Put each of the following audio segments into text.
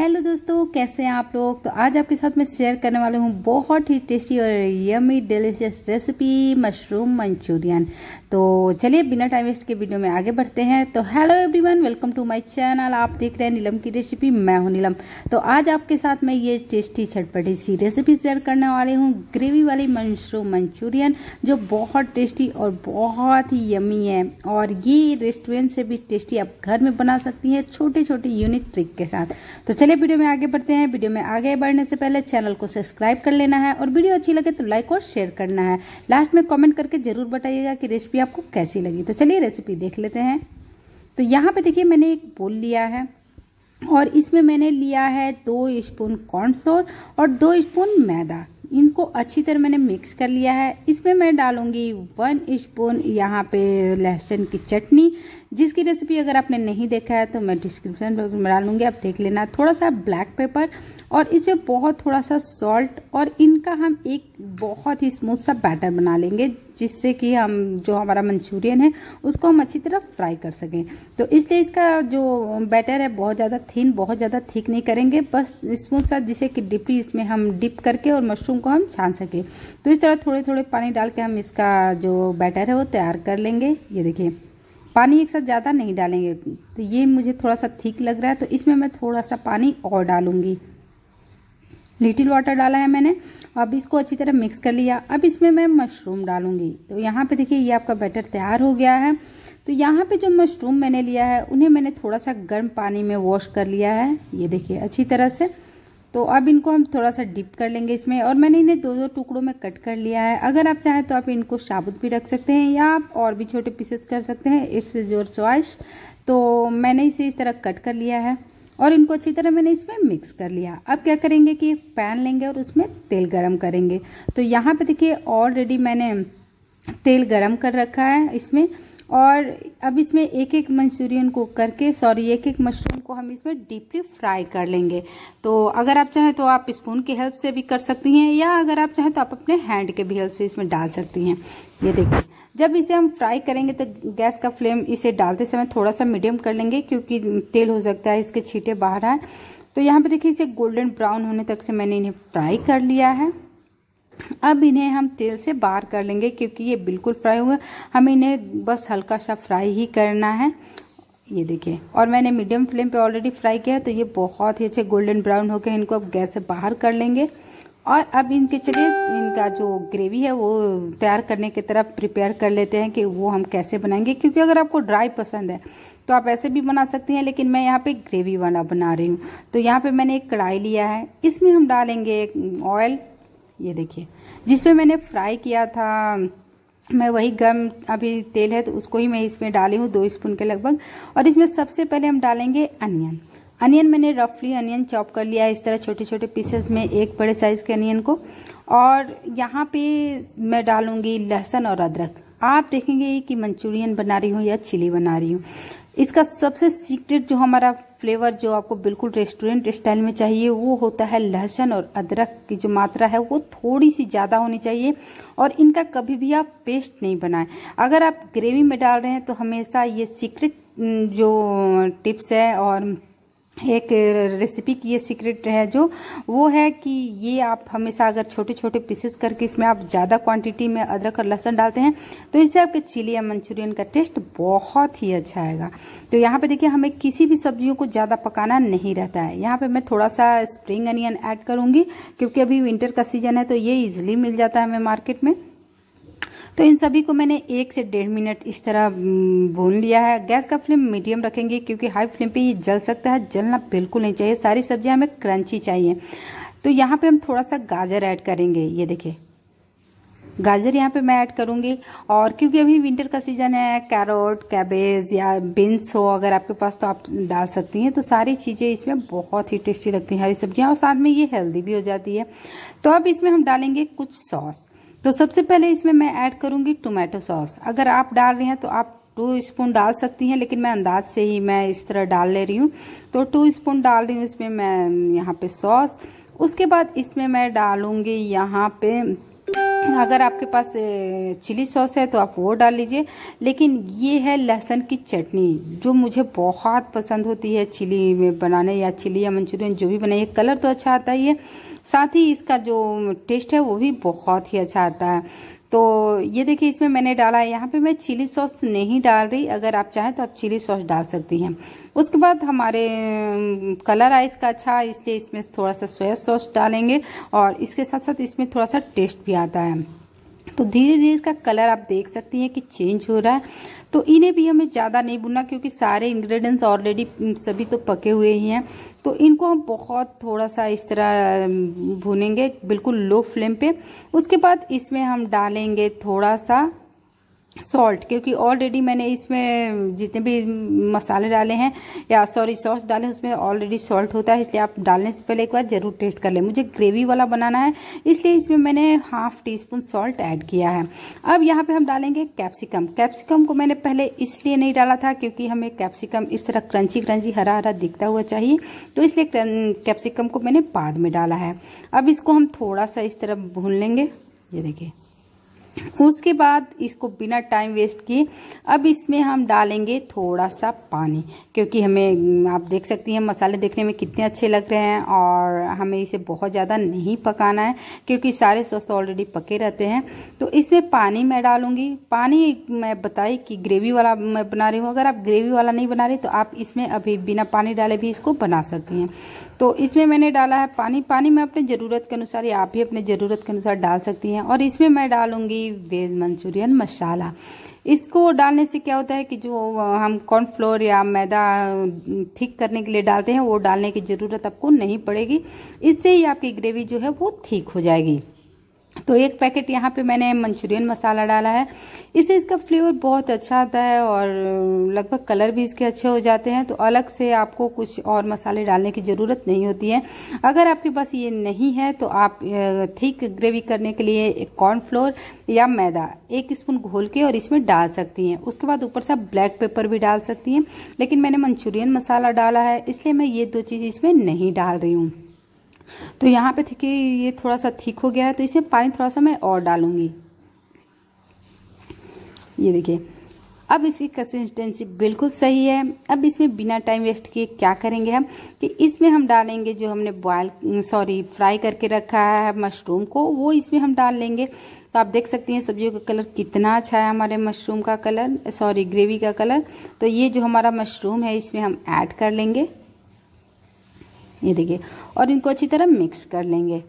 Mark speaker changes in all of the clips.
Speaker 1: hello दोस्तों कैसे हैं आप लोग तो आज आपके साथ मैं शेयर करने वाली हूँ बहुत ही टेस्टी और yummy delicious recipe mushroom Manchurian तो चलिए बिना टाइम वेस्ट के वीडियो में आगे बढ़ते हैं तो hello everyone welcome to my channel आप देख रहे हैं नीलम की रेसिपी मैं हूँ नीलम तो आज आपके साथ मैं ये टेस्टी छटपटी सी रेसिपी शेयर करने वाली हूँ ग्रेवी वाली मशरूम मंचूरियन जो बहुत टेस्टी और बहुत ही यमी है और ये रेस्टोरेंट से भी टेस्टी आप घर में बना सकती हैं छोटे छोटे यूनिक ट्रिक के साथ तो चलिए चलिए वीडियो में आगे बढ़ते हैं वीडियो में आगे बढ़ने से पहले चैनल को सब्सक्राइब कर लेना है और वीडियो अच्छी लगे तो लाइक और शेयर करना है लास्ट में कमेंट करके ज़रूर बताइएगा कि रेसिपी आपको कैसी लगी तो चलिए रेसिपी देख लेते हैं तो यहाँ पे देखिए मैंने एक बोल लिया है और इसमें मैंने लिया है दो स्पून कॉर्नफ्लोर और दो स्पून मैदा इनको अच्छी तरह मैंने मिक्स कर लिया है इसमें मैं डालूंगी वन स्पून यहाँ पे लहसुन की चटनी जिसकी रेसिपी अगर आपने नहीं देखा है तो मैं डिस्क्रिप्शन बॉक्स में डालूंगी आप देख लेना थोड़ा सा ब्लैक पेपर और इसमें बहुत थोड़ा सा सॉल्ट और इनका हम एक बहुत ही स्मूथ सा बैटर बना लेंगे जिससे कि हम जो हमारा मंचूरियन है उसको हम अच्छी तरह फ्राई कर सकें तो इसलिए इसका जो बैटर है बहुत ज़्यादा थिन बहुत ज़्यादा थिक नहीं करेंगे बस स्मूथ सा जिसे कि डिपली इसमें हम डिप करके और मशरूम को हम छान सकें तो इस तरह थोड़े थोड़े पानी डाल के हम इसका जो बैटर है वो तैयार कर लेंगे ये देखिए पानी एक साथ ज़्यादा नहीं डालेंगे तो ये मुझे थोड़ा सा थीक लग रहा है तो इसमें मैं थोड़ा सा पानी और डालूँगी लिटिल वाटर डाला है मैंने अब इसको अच्छी तरह मिक्स कर लिया अब इसमें मैं मशरूम डालूंगी तो यहाँ पे देखिए ये आपका बैटर तैयार हो गया है तो यहाँ पे जो मशरूम मैंने लिया है उन्हें मैंने थोड़ा सा गर्म पानी में वॉश कर लिया है ये देखिए अच्छी तरह से तो अब इनको हम थोड़ा सा डिप कर लेंगे इसमें और मैंने इन्हें दो दो टुकड़ों में कट कर लिया है अगर आप चाहें तो आप इनको साबुत भी रख सकते हैं या आप और भी छोटे पीसेस कर सकते हैं इट्स इज़ योर चॉइस तो मैंने इसे इस तरह कट कर लिया है और इनको अच्छी तरह मैंने इसमें मिक्स कर लिया अब क्या करेंगे कि पैन लेंगे और उसमें तेल गरम करेंगे तो यहाँ पे देखिए ऑलरेडी मैंने तेल गरम कर रखा है इसमें और अब इसमें एक एक मंचूरियन को करके सॉरी एक एक मशरूम को हम इसमें डीपली फ्राई कर लेंगे तो अगर आप चाहें तो आप स्पून की हेल्प से भी कर सकती हैं या अगर आप चाहें तो आप अपने हैंड के भी हेल्प से इसमें डाल सकती हैं ये देखिए जब इसे हम फ्राई करेंगे तो गैस का फ्लेम इसे डालते समय थोड़ा सा मीडियम कर लेंगे क्योंकि तेल हो सकता है इसके छीटे बाहर आए तो यहाँ पर देखिए इसे गोल्डन ब्राउन होने तक से मैंने इन्हें फ्राई कर लिया है अब इन्हें हम तेल से बाहर कर लेंगे क्योंकि ये बिल्कुल फ्राई हुए हम इन्हें बस हल्का सा फ्राई ही करना है ये देखिए और मैंने मीडियम फ्लेम पे ऑलरेडी फ्राई किया है तो ये बहुत ही अच्छे गोल्डन ब्राउन होकर इनको अब गैस से बाहर कर लेंगे और अब इनके चलिए इनका जो ग्रेवी है वो तैयार करने की तरफ प्रिपेयर कर लेते हैं कि वो हम कैसे बनाएंगे क्योंकि अगर आपको ड्राई पसंद है तो आप ऐसे भी बना सकती हैं लेकिन मैं यहाँ पे ग्रेवी वाला बना रही हूँ तो यहाँ पे मैंने एक कढ़ाई लिया है इसमें हम डालेंगे ऑयल ये देखिए जिसमें मैंने फ्राई किया था मैं वही गर्म अभी तेल है तो उसको ही मैं इसमें डाली हूँ दो स्पून के लगभग और इसमें सबसे पहले हम डालेंगे अनियन अनियन मैंने रफली अनियन चॉप कर लिया है इस तरह छोटे छोटे पीसेस में एक बड़े साइज़ के अनियन को और यहाँ पे मैं डालूँगी लहसुन और अदरक आप देखेंगे कि मंचूरियन बना रही हूँ या चिली बना रही हूँ इसका सबसे सीक्रेट जो हमारा फ्लेवर जो आपको बिल्कुल रेस्टोरेंट स्टाइल में चाहिए वो होता है लहसुन और अदरक की जो मात्रा है वो थोड़ी सी ज़्यादा होनी चाहिए और इनका कभी भी आप पेस्ट नहीं बनाएं अगर आप ग्रेवी में डाल रहे हैं तो हमेशा ये सीक्रेट जो टिप्स है और एक रेसिपी की ये सीक्रेट है जो वो है कि ये आप हमेशा अगर छोटे छोटे पीसेस करके इसमें आप ज़्यादा क्वांटिटी में अदरक और लहसुन डालते हैं तो इससे आपके चिली या मंचूरियन का टेस्ट बहुत ही अच्छा आएगा तो यहाँ पे देखिए हमें किसी भी सब्जियों को ज़्यादा पकाना नहीं रहता है यहाँ पे मैं थोड़ा सा स्प्रिंग अनियन ऐड करूँगी क्योंकि अभी विंटर का सीजन है तो ये ईजिली मिल जाता है हमें मार्केट में तो इन सभी को मैंने एक से डेढ़ मिनट इस तरह भून लिया है गैस का फ्लेम मीडियम रखेंगे क्योंकि हाई फ्लेम पे ये जल सकता है जलना बिल्कुल नहीं चाहिए सारी सब्जियां हमें क्रंची चाहिए तो यहाँ पे हम थोड़ा सा गाजर ऐड करेंगे ये देखिए गाजर यहाँ पे मैं ऐड करूँगी और क्योंकि अभी विंटर का सीज़न है कैरोट कैबेज या बीन्स हो अगर आपके पास तो आप डाल सकती हैं तो सारी चीज़ें इसमें बहुत ही टेस्टी लगती हैं हरी सब्जियाँ और साथ में ये हेल्दी भी हो जाती है तो अब इसमें हम डालेंगे कुछ सॉस तो सबसे पहले इसमें मैं ऐड करूँगी टोमेटो सॉस अगर आप डाल रहे हैं तो आप टू स्पून डाल सकती हैं लेकिन मैं अंदाज से ही मैं इस तरह डाल ले रही हूँ तो टू स्पून डाल रही हूँ इसमें मैं यहाँ पे सॉस उसके बाद इसमें मैं डालूँगी यहाँ पे अगर आपके पास चिली सॉस है तो आप वो डाल लीजिए लेकिन ये है लहसुन की चटनी जो मुझे बहुत पसंद होती है चिली में बनाने या चिली या मंचूरियन जो भी बनाइए कलर तो अच्छा आता ही है साथ ही इसका जो टेस्ट है वो भी बहुत ही अच्छा आता है तो ये देखिए इसमें मैंने डाला है यहाँ पे मैं चिली सॉस नहीं डाल रही अगर आप चाहें तो आप चिली सॉस डाल सकती हैं उसके बाद हमारे कलर आइस का अच्छा इससे इसमें थोड़ा सा सोया सॉस डालेंगे और इसके साथ साथ इसमें थोड़ा सा टेस्ट भी आता है तो धीरे धीरे इसका कलर आप देख सकती हैं कि चेंज हो रहा है तो इन्हें भी हमें ज़्यादा नहीं भुनना क्योंकि सारे इंग्रेडिएंट्स ऑलरेडी सभी तो पके हुए ही हैं तो इनको हम बहुत थोड़ा सा इस तरह भुनेंगे बिल्कुल लो फ्लेम पे उसके बाद इसमें हम डालेंगे थोड़ा सा सॉल्ट क्योंकि ऑलरेडी मैंने इसमें जितने भी मसाले डाले हैं या सॉरी सॉस डाले उसमें ऑलरेडी सॉल्ट होता है इसलिए आप डालने से पहले एक बार ज़रूर टेस्ट कर लें मुझे ग्रेवी वाला बनाना है इसलिए इसमें मैंने half teaspoon salt add किया है अब यहाँ पे हम डालेंगे कैप्सिकम कैप्सिकम को मैंने पहले इसलिए नहीं डाला था क्योंकि हमें कैप्सिकम इस तरह क्रंची क्रंची हरा हरा दिखता हुआ चाहिए तो इसलिए कैप्सिकम को मैंने बाद में डाला है अब इसको हम थोड़ा सा इस तरह भून लेंगे ये देखिए उसके बाद इसको बिना टाइम वेस्ट किए अब इसमें हम डालेंगे थोड़ा सा पानी क्योंकि हमें आप देख सकती हैं मसाले देखने में कितने अच्छे लग रहे हैं और हमें इसे बहुत ज़्यादा नहीं पकाना है क्योंकि सारे सॉस तो ऑलरेडी पके रहते हैं तो इसमें पानी मैं डालूंगी पानी मैं बताई कि ग्रेवी वाला मैं बना रही हूँ अगर आप ग्रेवी वाला नहीं बना रही तो आप इसमें अभी बिना पानी डाले भी इसको बना सकती हैं तो इसमें मैंने डाला है पानी पानी मैं अपने ज़रूरत के अनुसार या आप भी अपने ज़रूरत के अनुसार डाल सकती हैं और इसमें मैं डालूँगी वेज मंचूरियन मसाला इसको डालने से क्या होता है कि जो हम कॉर्नफ्लोर या मैदा ठीक करने के लिए डालते हैं वो डालने की ज़रूरत आपको नहीं पड़ेगी इससे ही आपकी ग्रेवी जो है वो ठीक हो जाएगी तो एक पैकेट यहाँ पे मैंने मंचूरियन मसाला डाला है इससे इसका फ्लेवर बहुत अच्छा आता है और लगभग कलर भी इसके अच्छे हो जाते हैं तो अलग से आपको कुछ और मसाले डालने की ज़रूरत नहीं होती है अगर आपके पास ये नहीं है तो आप ठीक ग्रेवी करने के लिए एक कॉर्नफ्लोर या मैदा एक स्पून घोल के और इसमें डाल सकती हैं उसके बाद ऊपर से आप ब्लैक पेपर भी डाल सकती हैं लेकिन मैंने मंचूरियन मसाला डाला है इसलिए मैं ये दो चीज़ इसमें नहीं डाल रही हूँ तो यहाँ पे कि ये थोड़ा सा ठीक हो गया है तो इसमें पानी थोड़ा सा मैं और डालूंगी ये देखिए अब इसकी कंसिस्टेंसी बिल्कुल सही है अब इसमें बिना टाइम वेस्ट किए क्या करेंगे हम कि इसमें हम डालेंगे जो हमने बॉयल सॉरी फ्राई करके रखा है मशरूम को वो इसमें हम डाल लेंगे तो आप देख सकती हैं सब्जियों का कलर कितना अच्छा है हमारे मशरूम का कलर सॉरी ग्रेवी का कलर तो ये जो हमारा मशरूम है इसमें हम ऐड कर लेंगे ये देखिए और इनको अच्छी तरह मिक्स कर लेंगे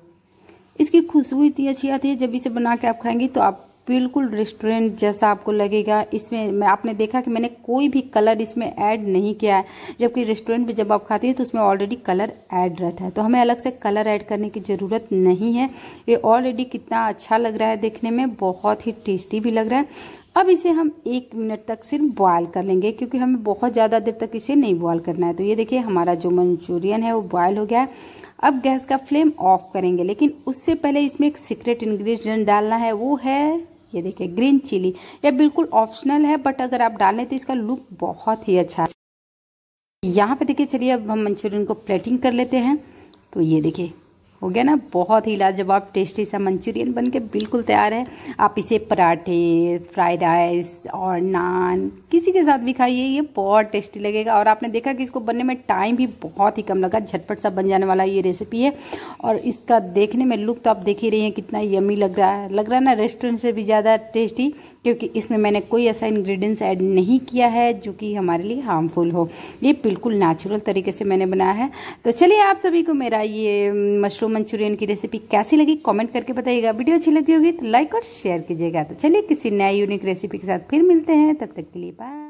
Speaker 1: इसकी खुशबू इतनी अच्छी आती है जब इसे बना के आप खाएंगे तो आप बिल्कुल रेस्टोरेंट जैसा आपको लगेगा इसमें मैं आपने देखा कि मैंने कोई भी कलर इसमें ऐड नहीं किया है जबकि रेस्टोरेंट में जब आप खाते हैं तो उसमें ऑलरेडी कलर ऐड रहता है तो हमें अलग से कलर ऐड करने की ज़रूरत नहीं है ये ऑलरेडी कितना अच्छा लग रहा है देखने में बहुत ही टेस्टी भी लग रहा है अब इसे हम एक मिनट तक सिर्फ बॉयल कर लेंगे क्योंकि हमें बहुत ज़्यादा देर तक इसे नहीं बॉयल करना है तो ये देखिए हमारा जो मंचूरियन है वो बॉयल हो गया है अब गैस का फ्लेम ऑफ करेंगे लेकिन उससे पहले इसमें एक सीक्रेट इंग्रेडिएंट डालना है वो है ये देखिए ग्रीन चिली ये बिल्कुल ऑप्शनल है बट अगर आप डालें तो इसका लुक बहुत ही अच्छा है यहाँ पे देखिए चलिए अब हम मंचूरियन को प्लेटिंग कर लेते हैं तो ये देखिए हो गया ना बहुत ही लाजवाब टेस्टी सा मंचूरियन बन के बिल्कुल तैयार है आप इसे पराठे फ्राइड राइस और नान किसी के साथ भी खाइए ये बहुत टेस्टी लगेगा और आपने देखा कि इसको बनने में टाइम भी बहुत ही कम लगा झटपट सा बन जाने वाला ये रेसिपी है और इसका देखने में लुक तो आप देख ही रही हैं कितना यमी लग रहा है लग रहा है ना रेस्टोरेंट से भी ज़्यादा टेस्टी क्योंकि इसमें मैंने कोई ऐसा इंग्रेडिएंट्स ऐड नहीं किया है जो कि हमारे लिए हार्मफुल हो ये बिल्कुल नेचुरल तरीके से मैंने बनाया है तो चलिए आप सभी को मेरा ये मशरूम मंचूरियन की रेसिपी कैसी लगी कॉमेंट करके बताइएगा वीडियो अच्छी लगी होगी तो लाइक और शेयर कीजिएगा तो चलिए किसी नए यूनिक रेसिपी के साथ फिर मिलते हैं तब तक के लिए बाय